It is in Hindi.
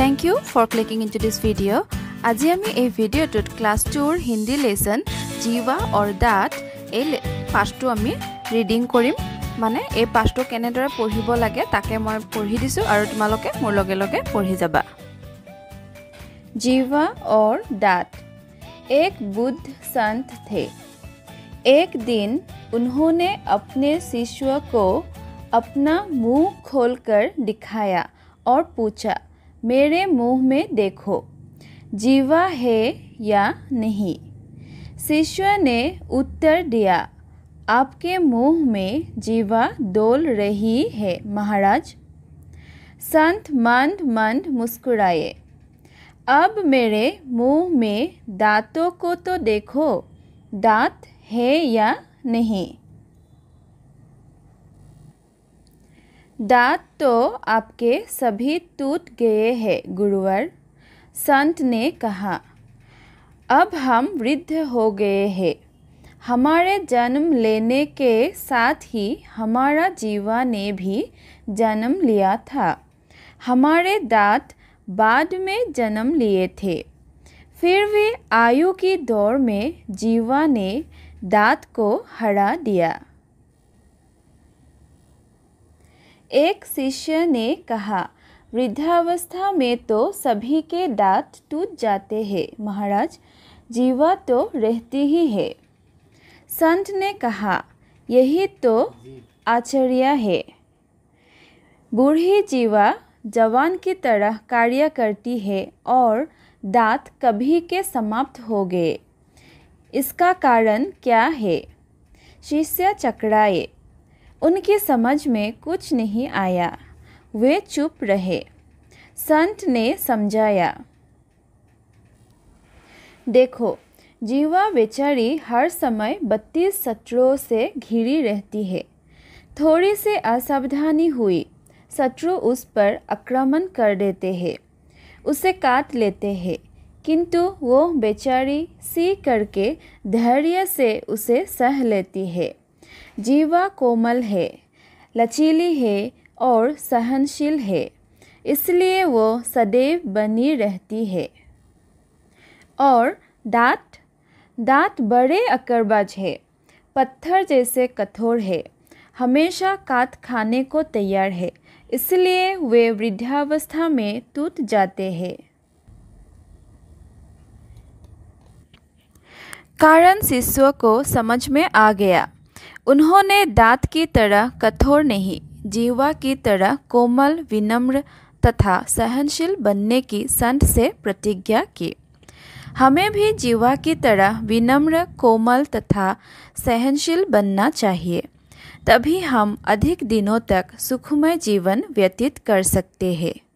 thank you for clicking into this video आज video class tour Hindi lesson जीवा और दात पाठ तो आम रिडिंग माने ए पाठ तो केने पढ़ लगे तक मैं पढ़ी दी तुम लोग मोर लगे पढ़ी जाबा जीवा और दात एक बुद्ध संत थे एक दिन उन्होंने अपने शिष्य को अपना मुंह खोलकर दिखाया और पूछा मेरे मुंह में देखो जीवा है या नहीं शिष्य ने उत्तर दिया आपके मुंह में जीवा डोल रही है महाराज संत मंद मंद मुस्कुराए अब मेरे मुंह में दांतों को तो देखो दांत है या नहीं दांत तो आपके सभी टूट गए हैं गुरुवर संत ने कहा अब हम वृद्ध हो गए हैं हमारे जन्म लेने के साथ ही हमारा जीवा ने भी जन्म लिया था हमारे दांत बाद में जन्म लिए थे फिर भी आयु की दौड़ में जीवा ने दांत को हरा दिया एक शिष्य ने कहा वृद्धावस्था में तो सभी के दांत टूट जाते हैं महाराज जीवा तो रहती ही है संत ने कहा यही तो आश्चर्य है बूढ़ी जीवा जवान की तरह कार्य करती है और दांत कभी के समाप्त हो गए इसका कारण क्या है शिष्य चकराए उनकी समझ में कुछ नहीं आया वे चुप रहे संत ने समझाया देखो जीवा बेचारी हर समय बत्तीस शत्रुओं से घिरी रहती है थोड़ी सी असावधानी हुई शत्रु उस पर आक्रमण कर देते हैं उसे काट लेते हैं किंतु वो बेचारी सी करके धैर्य से उसे सह लेती है जीवा कोमल है लचीली है और सहनशील है इसलिए वो सदैव बनी रहती है और दांत दांत बड़े अकरबाज है पत्थर जैसे कठोर है हमेशा काट खाने को तैयार है इसलिए वे वृद्धावस्था में टूट जाते हैं कारण शिष्यों को समझ में आ गया उन्होंने दांत की तरह कठोर नहीं जीवा की तरह कोमल विनम्र तथा सहनशील बनने की संत से प्रतिज्ञा की हमें भी जीवा की तरह विनम्र कोमल तथा सहनशील बनना चाहिए तभी हम अधिक दिनों तक सुखमय जीवन व्यतीत कर सकते हैं